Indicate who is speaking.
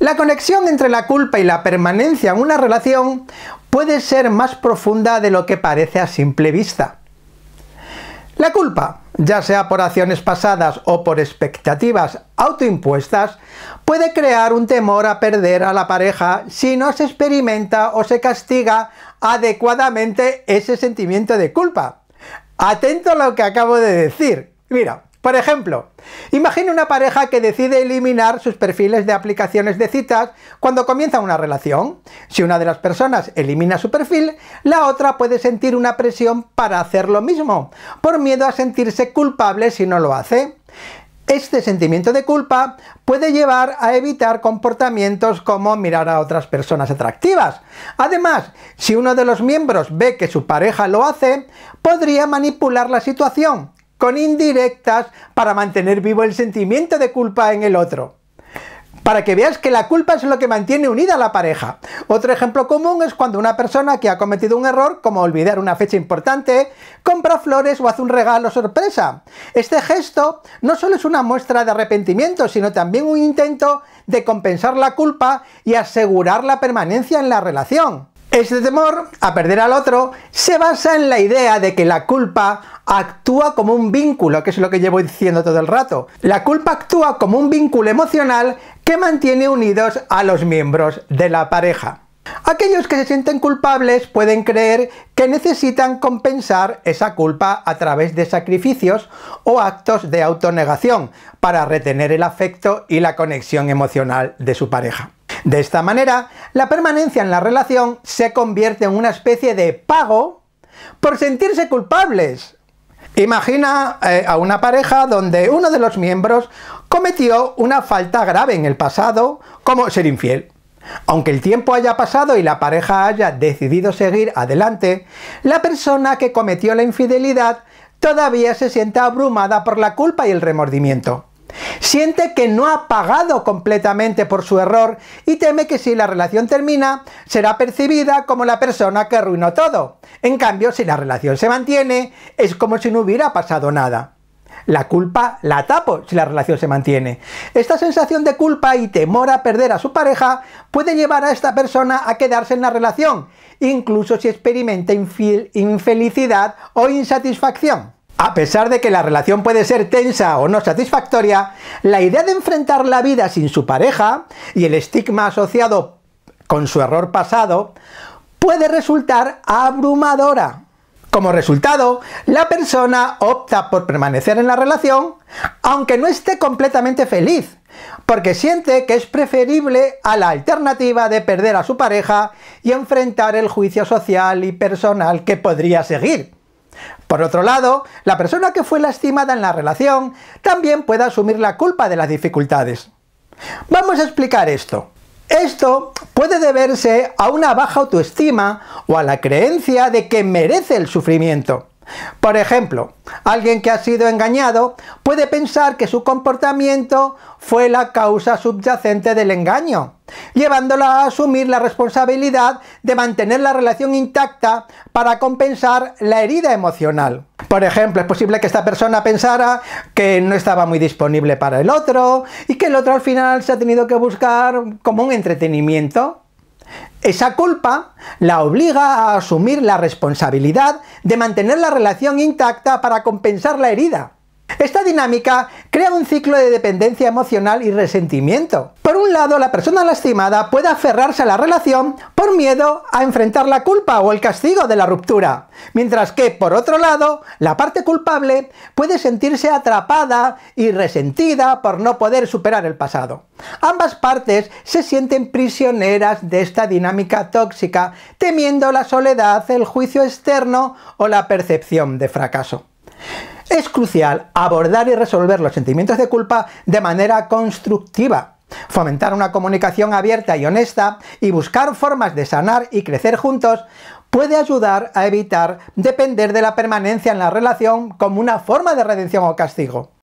Speaker 1: La conexión entre la culpa y la permanencia en una relación puede ser más profunda de lo que parece a simple vista. La culpa, ya sea por acciones pasadas o por expectativas autoimpuestas, puede crear un temor a perder a la pareja si no se experimenta o se castiga adecuadamente ese sentimiento de culpa. Atento a lo que acabo de decir. Mira, por ejemplo, imagina una pareja que decide eliminar sus perfiles de aplicaciones de citas cuando comienza una relación. Si una de las personas elimina su perfil, la otra puede sentir una presión para hacer lo mismo, por miedo a sentirse culpable si no lo hace. Este sentimiento de culpa puede llevar a evitar comportamientos como mirar a otras personas atractivas. Además, si uno de los miembros ve que su pareja lo hace, podría manipular la situación con indirectas para mantener vivo el sentimiento de culpa en el otro. Para que veas que la culpa es lo que mantiene unida a la pareja. Otro ejemplo común es cuando una persona que ha cometido un error, como olvidar una fecha importante, compra flores o hace un regalo sorpresa. Este gesto no solo es una muestra de arrepentimiento, sino también un intento de compensar la culpa y asegurar la permanencia en la relación. Este temor a perder al otro se basa en la idea de que la culpa actúa como un vínculo, que es lo que llevo diciendo todo el rato. La culpa actúa como un vínculo emocional que mantiene unidos a los miembros de la pareja. Aquellos que se sienten culpables pueden creer que necesitan compensar esa culpa a través de sacrificios o actos de autonegación para retener el afecto y la conexión emocional de su pareja. De esta manera, la permanencia en la relación se convierte en una especie de pago por sentirse culpables. Imagina eh, a una pareja donde uno de los miembros cometió una falta grave en el pasado, como ser infiel. Aunque el tiempo haya pasado y la pareja haya decidido seguir adelante, la persona que cometió la infidelidad todavía se siente abrumada por la culpa y el remordimiento. Siente que no ha pagado completamente por su error y teme que si la relación termina, será percibida como la persona que arruinó todo. En cambio, si la relación se mantiene, es como si no hubiera pasado nada. La culpa la tapo si la relación se mantiene. Esta sensación de culpa y temor a perder a su pareja puede llevar a esta persona a quedarse en la relación, incluso si experimenta infelicidad o insatisfacción. A pesar de que la relación puede ser tensa o no satisfactoria, la idea de enfrentar la vida sin su pareja y el estigma asociado con su error pasado puede resultar abrumadora. Como resultado, la persona opta por permanecer en la relación aunque no esté completamente feliz, porque siente que es preferible a la alternativa de perder a su pareja y enfrentar el juicio social y personal que podría seguir. Por otro lado, la persona que fue lastimada en la relación también puede asumir la culpa de las dificultades. Vamos a explicar esto. Esto puede deberse a una baja autoestima o a la creencia de que merece el sufrimiento. Por ejemplo, alguien que ha sido engañado puede pensar que su comportamiento fue la causa subyacente del engaño, llevándola a asumir la responsabilidad de mantener la relación intacta para compensar la herida emocional. Por ejemplo, es posible que esta persona pensara que no estaba muy disponible para el otro y que el otro al final se ha tenido que buscar como un entretenimiento. Esa culpa la obliga a asumir la responsabilidad de mantener la relación intacta para compensar la herida. Esta dinámica crea un ciclo de dependencia emocional y resentimiento. Por un lado, la persona lastimada puede aferrarse a la relación por miedo a enfrentar la culpa o el castigo de la ruptura, mientras que, por otro lado, la parte culpable puede sentirse atrapada y resentida por no poder superar el pasado. Ambas partes se sienten prisioneras de esta dinámica tóxica, temiendo la soledad, el juicio externo o la percepción de fracaso. Es crucial abordar y resolver los sentimientos de culpa de manera constructiva, fomentar una comunicación abierta y honesta y buscar formas de sanar y crecer juntos puede ayudar a evitar depender de la permanencia en la relación como una forma de redención o castigo.